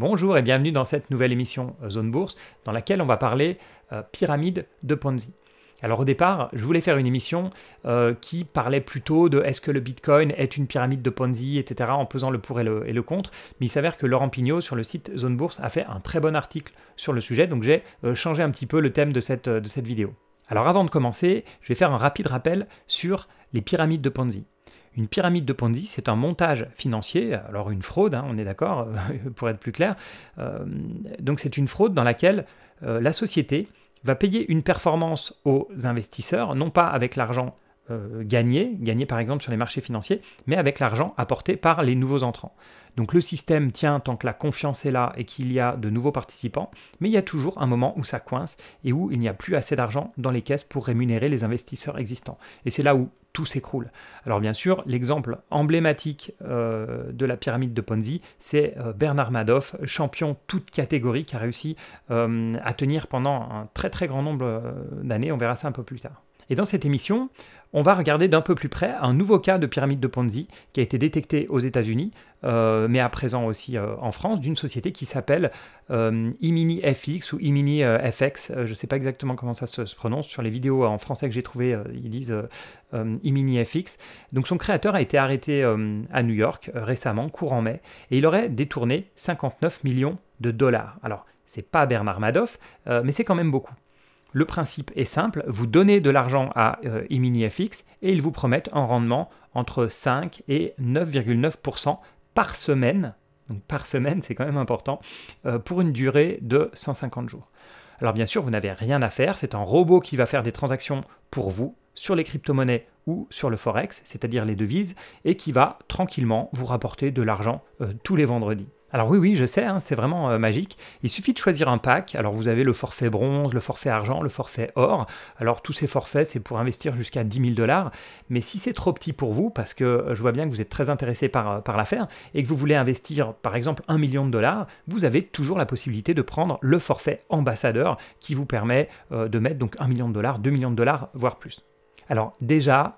Bonjour et bienvenue dans cette nouvelle émission Zone Bourse dans laquelle on va parler euh, pyramide de Ponzi. Alors au départ, je voulais faire une émission euh, qui parlait plutôt de est-ce que le Bitcoin est une pyramide de Ponzi, etc., en pesant le pour et le, contre, mais il s'avère que Laurent Pignot sur le site Zone Bourse a fait un très bon article sur le sujet, donc j'ai euh, changé un petit peu le thème de cette, de cette vidéo. Alors avant de commencer, je vais faire un rapide rappel sur les pyramides de Ponzi. Une pyramide de Ponzi, c'est un montage financier, alors une fraude, hein, on est d'accord, euh, pour être plus clair. Euh, donc c'est une fraude dans laquelle euh, la société va payer une performance aux investisseurs, non pas avec l'argent euh, gagner, gagner par exemple sur les marchés financiers, mais avec l'argent apporté par les nouveaux entrants. Donc le système tient tant que la confiance est là et qu'il y a de nouveaux participants, mais il y a toujours un moment où ça coince et où il n'y a plus assez d'argent dans les caisses pour rémunérer les investisseurs existants. Et c'est là où tout s'écroule. Alors bien sûr, l'exemple emblématique euh, de la pyramide de Ponzi, c'est euh, Bernard Madoff, champion toute catégorie, qui a réussi à tenir pendant un très très grand nombre d'années, on verra ça un peu plus tard. Et dans cette émission, on va regarder d'un peu plus près un nouveau cas de pyramide de Ponzi qui a été détecté aux États-Unis, euh, mais à présent aussi euh, en France, d'une société qui s'appelle euh, Imini FX ou Imini euh, FX. je ne sais pas exactement comment ça se, prononce. Sur les vidéos en français que j'ai trouvées, ils disent Imini FX. Donc son créateur a été arrêté à New York récemment, courant mai, et il aurait détourné 59 millions de dollars. Alors, c'est pas Bernard Madoff, mais c'est quand même beaucoup. Le principe est simple, vous donnez de l'argent à euh, EminiFX et ils vous promettent un rendement entre 5 et 9,9% par semaine. Donc par semaine, c'est quand même important, euh, pour une durée de 150 jours. Alors bien sûr, vous n'avez rien à faire, c'est un robot qui va faire des transactions pour vous sur les crypto-monnaies ou sur le forex, c'est-à-dire les devises, et qui va tranquillement vous rapporter de l'argent euh, tous les vendredis. Alors oui, oui, je sais, hein, c'est vraiment euh, magique. Il suffit de choisir un pack. Alors vous avez le forfait bronze, le forfait argent, le forfait or. Alors tous ces forfaits, c'est pour investir jusqu'à 10 000 dollars. Mais si c'est trop petit pour vous, parce que euh, je vois bien que vous êtes très intéressé par, euh, par l'affaire, et que vous voulez investir par exemple 1 million de dollars, vous avez toujours la possibilité de prendre le forfait ambassadeur qui vous permet de mettre donc 1 million de dollars, 2 millions de dollars, voire plus. Alors déjà,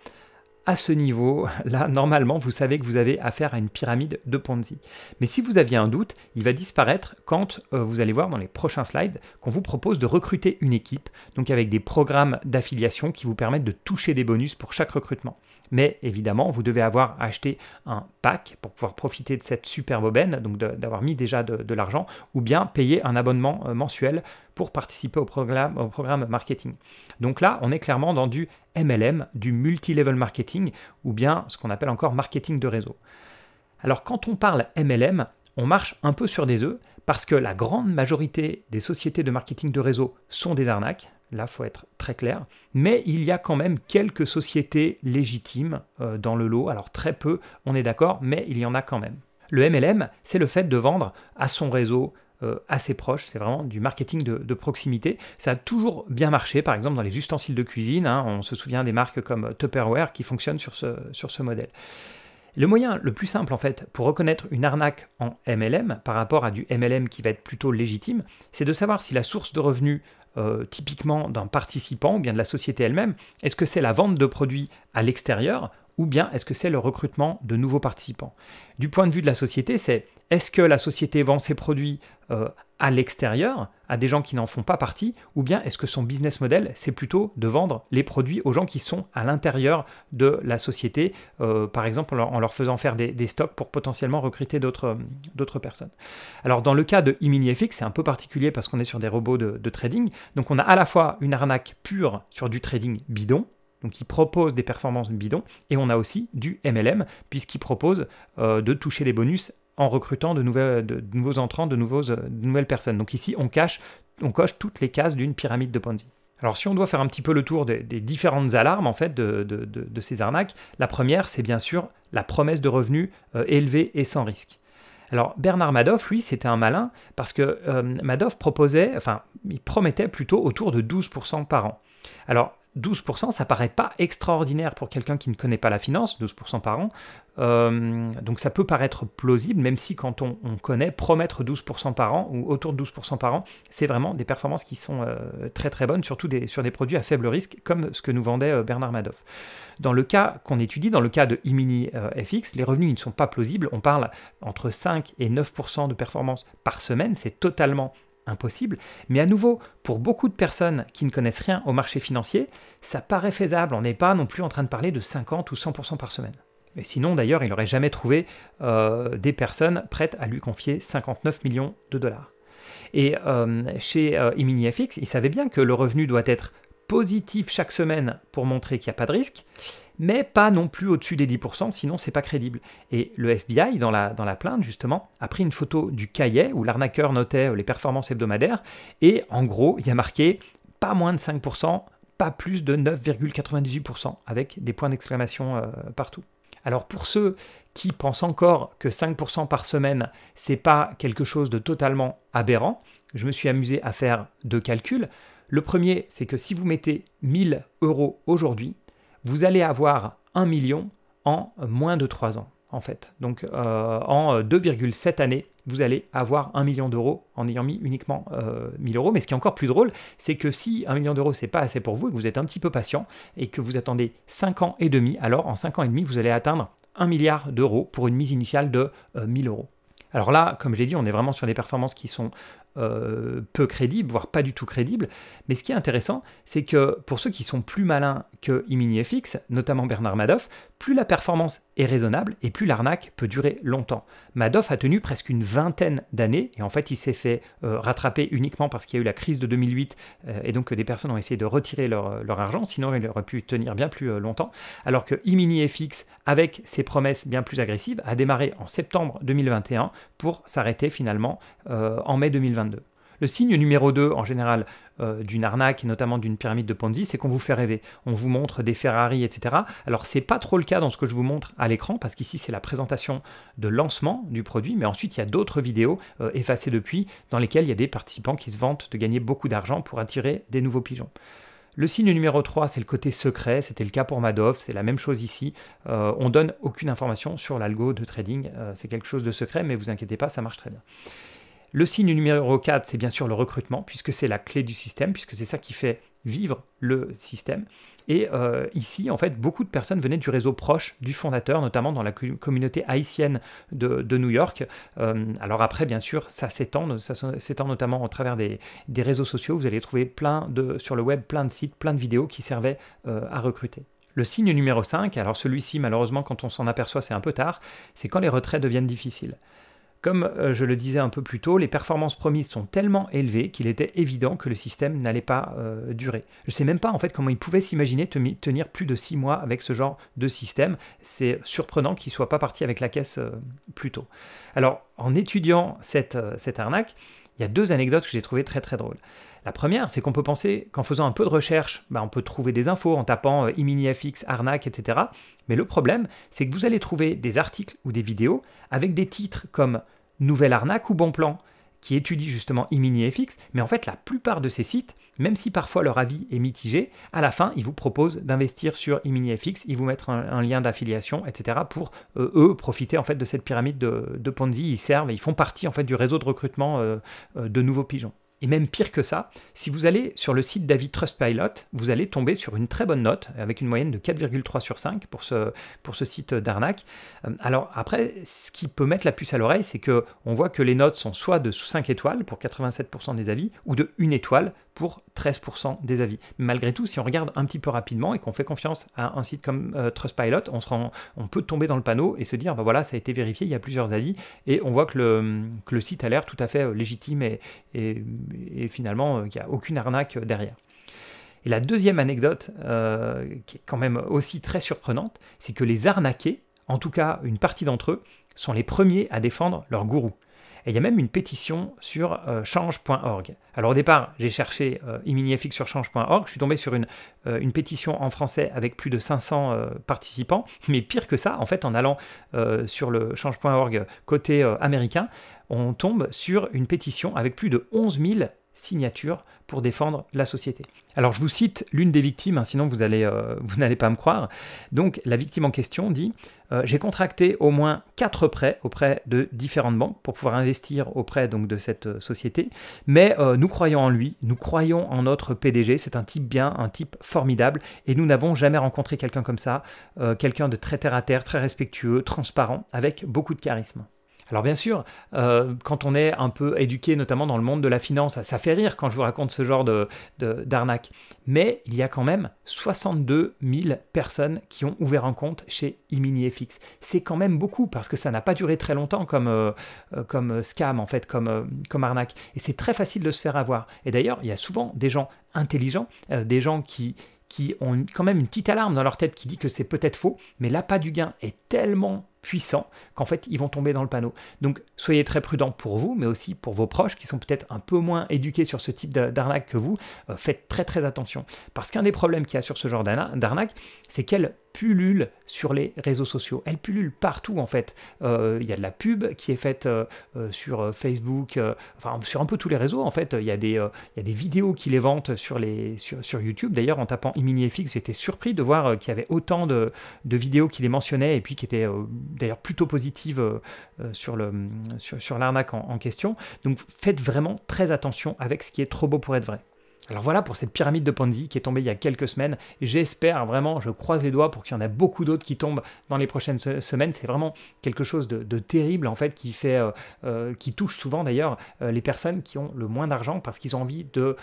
à ce niveau, là, normalement, vous savez que vous avez affaire à une pyramide de Ponzi. Mais si vous aviez un doute, il va disparaître quand euh, vous allez voir dans les prochains slides qu'on vous propose de recruter une équipe, donc avec des programmes d'affiliation qui vous permettent de toucher des bonus pour chaque recrutement. Mais évidemment, vous devez avoir acheté un pack pour pouvoir profiter de cette superbe aubaine, donc d'avoir mis déjà de, l'argent, ou bien payer un abonnement euh, mensuel pour participer au programme, au programme marketing. Donc là, on est clairement dans du MLM, du multi-level marketing, ou bien ce qu'on appelle encore marketing de réseau. Alors quand on parle MLM, on marche un peu sur des œufs, parce que la grande majorité des sociétés de marketing de réseau sont des arnaques, là faut être très clair, mais il y a quand même quelques sociétés légitimes euh, dans le lot, alors très peu, on est d'accord, mais il y en a quand même. Le MLM, c'est le fait de vendre à son réseau euh, assez proche. C'est vraiment du marketing de, proximité. Ça a toujours bien marché, par exemple dans les ustensiles de cuisine. Hein, on se souvient des marques comme Tupperware qui fonctionnent sur ce, sur ce modèle. Le moyen le plus simple en fait pour reconnaître une arnaque en MLM par rapport à du MLM qui va être plutôt légitime, c'est de savoir si la source de revenus euh, typiquement d'un participant ou bien de la société elle-même, est-ce que c'est la vente de produits à l'extérieur ou bien est-ce que c'est le recrutement de nouveaux participants Du point de vue de la société, c'est est-ce que la société vend ses produits euh, à l'extérieur, à des gens qui n'en font pas partie, ou bien est-ce que son business model, c'est plutôt de vendre les produits aux gens qui sont à l'intérieur de la société, euh, par exemple en leur, faisant faire des, stocks pour potentiellement recruter d'autres euh, personnes. Alors dans le cas de Iminiefix, c'est un peu particulier parce qu'on est sur des robots de trading, donc on a à la fois une arnaque pure sur du trading bidon, donc il propose des performances bidons, et on a aussi du MLM, puisqu'il propose euh, de toucher les bonus en recrutant de, nouvelles, de, nouveaux entrants, de, nouveaux, euh, nouvelles personnes. Donc ici, on, cache, on coche toutes les cases d'une pyramide de Ponzi. Alors si on doit faire un petit peu le tour des, différentes alarmes en fait de, ces arnaques, la première c'est bien sûr la promesse de revenus euh, élevés et sans risque. Alors Bernard Madoff, lui, c'était un malin parce que Madoff proposait, enfin il promettait plutôt autour de 12% par an. Alors 12%, ça paraît pas extraordinaire pour quelqu'un qui ne connaît pas la finance, 12% par an. Euh, donc ça peut paraître plausible, même si quand on, connaît, promettre 12% par an ou autour de 12% par an, c'est vraiment des performances qui sont euh, très très bonnes, surtout des, sur des produits à faible risque, comme ce que nous vendait euh, Bernard Madoff. Dans le cas qu'on étudie, dans le cas de Imini FX, les revenus ne sont pas plausibles. On parle entre 5 et 9% de performance par semaine, c'est totalement impossible, mais à nouveau, pour beaucoup de personnes qui ne connaissent rien au marché financier, ça paraît faisable, on n'est pas non plus en train de parler de 50 ou 100% par semaine. Mais sinon, d'ailleurs, il n'aurait jamais trouvé euh, des personnes prêtes à lui confier 59 millions de dollars. Et euh, chez euh, il savait bien que le revenu doit être positif chaque semaine pour montrer qu'il n'y a pas de risque, mais pas non plus au-dessus des 10%, sinon c'est pas crédible. Et le FBI, dans la, dans la plainte justement, a pris une photo du cahier où l'arnaqueur notait euh, les performances hebdomadaires, et en gros, il y a marqué pas moins de 5%, pas plus de 9,98%, avec des points d'exclamation euh, partout. Alors pour ceux qui pensent encore que 5% par semaine, c'est pas quelque chose de totalement aberrant, je me suis amusé à faire deux calculs. Le premier, c'est que si vous mettez 1000 euros aujourd'hui, vous allez avoir 1 million en moins de 3 ans, en fait. Donc euh, en 2,7 années, vous allez avoir 1 million d'euros en ayant mis uniquement 1000 euh, euros. Mais ce qui est encore plus drôle, c'est que si 1 million d'euros, ce n'est pas assez pour vous et que vous êtes un petit peu patient et que vous attendez 5 ans et demi, alors en 5 ans et demi, vous allez atteindre 1 milliard d'euros pour une mise initiale de 1 euh, 1000 euros. Alors là, comme je l'ai dit, on est vraiment sur des performances qui sont euh, peu crédible, voire pas du tout crédible. Mais ce qui est intéressant, c'est que pour ceux qui sont plus malins que e-mini FX, notamment Bernard Madoff, plus la performance est raisonnable et plus l'arnaque peut durer longtemps. Madoff a tenu presque une vingtaine d'années et en fait il s'est fait euh, rattraper uniquement parce qu'il y a eu la crise de 2008 euh, et donc des personnes ont essayé de retirer leur, argent, sinon il aurait pu tenir bien plus longtemps. Alors que Imini FX, avec ses promesses bien plus agressives, a démarré en septembre 2021 pour s'arrêter finalement en mai 2021. Le signe numéro 2, en général, euh, d'une arnaque et notamment d'une pyramide de Ponzi, c'est qu'on vous fait rêver. On vous montre des Ferrari, etc. Alors, c'est pas trop le cas dans ce que je vous montre à l'écran, parce qu'ici, c'est la présentation de lancement du produit, mais ensuite, il y a d'autres vidéos euh, effacées depuis, dans lesquelles il y a des participants qui se vantent de gagner beaucoup d'argent pour attirer des nouveaux pigeons. Le signe numéro 3, c'est le côté secret, c'était le cas pour Madoff, c'est la même chose ici. on euh, on donne aucune information sur l'algo de trading, c'est quelque chose de secret, mais vous inquiétez pas, ça marche très bien. Le signe numéro 4, c'est bien sûr le recrutement, puisque c'est la clé du système, puisque c'est ça qui fait vivre le système. Et euh, ici, en fait, beaucoup de personnes venaient du réseau proche du fondateur, notamment dans la communauté haïtienne de, New York. Euh, alors après, bien sûr, ça s'étend, ça s'étend notamment au travers des, réseaux sociaux. Vous allez trouver plein de, sur le web plein de sites, plein de vidéos qui servaient euh, à recruter. Le signe numéro 5, alors celui-ci, malheureusement, quand on s'en aperçoit, c'est un peu tard, c'est quand les retraits deviennent difficiles. Comme euh, je le disais un peu plus tôt, les performances promises sont tellement élevées qu'il était évident que le système n'allait pas euh, durer. Je ne sais même pas en fait comment ils pouvaient s'imaginer tenir plus de 6 mois avec ce genre de système. C'est surprenant qu'il ne soient pas parti avec la caisse euh, plus tôt. Alors, en étudiant cette, cette arnaque, il y a deux anecdotes que j'ai trouvées très très drôles. La première, c'est qu'on peut penser qu'en faisant un peu de recherche, bah, on peut trouver des infos en tapant IminiFX, arnaque, etc. Mais le problème, c'est que vous allez trouver des articles ou des vidéos avec des titres comme Nouvelle Arnaque ou Bon Plan, qui étudie justement e FX, mais en fait la plupart de ces sites, même si parfois leur avis est mitigé, à la fin ils vous proposent d'investir sur e FX, ils vous mettent un, lien d'affiliation, etc. pour euh, eux profiter en fait de cette pyramide de, Ponzi, ils servent, ils font partie en fait du réseau de recrutement euh, euh, de nouveaux pigeons. Et même pire que ça, si vous allez sur le site d'avis Trustpilot, vous allez tomber sur une très bonne note, avec une moyenne de 4,3 sur 5 pour ce, pour ce site d'arnaque. Euh, alors après, ce qui peut mettre la puce à l'oreille, c'est que on voit que les notes sont soit de 5 étoiles pour 87% des avis, ou de 1 étoile pour 13% des avis. Malgré tout, si on regarde un petit peu rapidement et qu'on fait confiance à un site comme euh, Trustpilot, on, se on peut tomber dans le panneau et se dire, bah voilà, ça a été vérifié, il y a plusieurs avis, et on voit que le, site a l'air tout à fait euh, légitime et, finalement, euh, qu'il n'y a aucune arnaque derrière. Et la deuxième anecdote, qui est quand même aussi très surprenante, c'est que les arnaqués, en tout cas une partie d'entre eux, sont les premiers à défendre leur gourou. Et il y a même une pétition sur euh, change.org. Alors au départ, j'ai cherché euh, sur change.org, je suis tombé sur une, euh, une pétition en français avec plus de 500 euh, participants, mais pire que ça, en fait, en allant sur le change.org côté américain, on tombe sur une pétition avec plus de 11 000 signatures défendre la société. Alors je vous cite l'une des victimes, hein, sinon vous allez euh, vous n'allez pas me croire. Donc la victime en question dit euh, j'ai contracté au moins quatre prêts auprès de différentes banques pour pouvoir investir auprès donc de cette euh, société, mais nous croyons en lui, nous croyons en notre PDG, c'est un type bien, un type formidable et nous n'avons jamais rencontré quelqu'un comme ça, quelqu'un de très terre à terre, très respectueux, transparent, avec beaucoup de charisme. Alors bien sûr, euh, quand on est un peu éduqué, notamment dans le monde de la finance, ça, fait rire quand je vous raconte ce genre de, d'arnaque. Mais il y a quand même 62 000 personnes qui ont ouvert un compte chez IminiFX. C'est quand même beaucoup parce que ça n'a pas duré très longtemps comme, euh, euh, comme scam, en fait, comme, comme arnaque. Et c'est très facile de se faire avoir. Et d'ailleurs, il y a souvent des gens intelligents, des gens qui qui ont quand même une petite alarme dans leur tête qui dit que c'est peut-être faux, mais l'appât du gain est tellement puissants qu'en fait ils vont tomber dans le panneau. Donc soyez très prudents pour vous, mais aussi pour vos proches qui sont peut-être un peu moins éduqués sur ce type d'arnaque que vous. Euh, faites très très attention. Parce qu'un des problèmes qu'il y a sur ce genre d'arnaque, c'est qu'elle pullulent sur les réseaux sociaux. Elle pullulent partout en fait. Euh, il y a de la pub qui est faite euh, euh, sur Facebook, enfin sur un peu tous les réseaux en fait. Il y, y, a des vidéos qui les vantent sur, les, sur, YouTube. D'ailleurs en tapant IminiFX, j'étais surpris de voir qu'il y avait autant de, vidéos qui les mentionnaient et puis qui étaient d'ailleurs plutôt positives sur, le, sur, l'arnaque en question. Donc faites vraiment très attention avec ce qui est trop beau pour être vrai. Alors voilà pour cette pyramide de Ponzi qui est tombée il y a quelques semaines. J'espère vraiment, je croise les doigts pour qu'il y en ait beaucoup d'autres qui tombent dans les prochaines semaines. C'est vraiment quelque chose de, terrible en fait qui fait, euh, euh, qui touche souvent d'ailleurs euh, les personnes qui ont le moins d'argent parce qu'ils ont envie de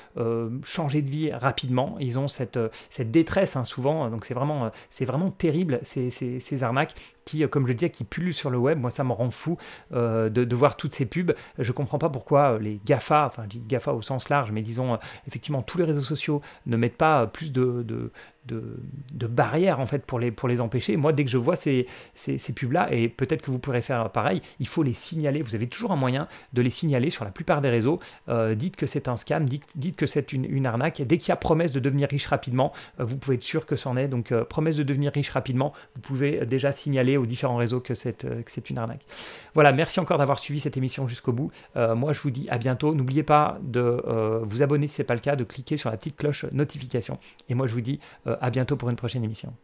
changer de vie rapidement. Ils ont cette, cette détresse hein, souvent, donc c'est vraiment, vraiment terrible ces, ces, ces arnaques. Euh, comme je le disais, qui pullulent sur le web. Moi, ça me rend fou euh, de, voir toutes ces pubs. Je comprends pas pourquoi euh, les GAFA, enfin, je dis GAFA au sens large, mais disons, effectivement, tous les réseaux sociaux ne mettent pas plus de, de de, barrières en fait pour les, pour les empêcher. Moi, dès que je vois ces, pubs-là, et peut-être que vous pourrez faire pareil, il faut les signaler. Vous avez toujours un moyen de les signaler sur la plupart des réseaux. Euh, dites que c'est un scam, dites, dites que c'est une, arnaque. Dès qu'il y a promesse de devenir riche rapidement, euh, vous pouvez être sûr que c'en est. Donc, euh, promesse de devenir riche rapidement, vous pouvez déjà signaler aux différents réseaux que c'est c'est une arnaque. Voilà, merci encore d'avoir suivi cette émission jusqu'au bout. moi, je vous dis à bientôt. N'oubliez pas de vous abonner si ce n'est pas le cas, de cliquer sur la petite cloche notification. Et moi, je vous dis à bientôt pour une prochaine émission.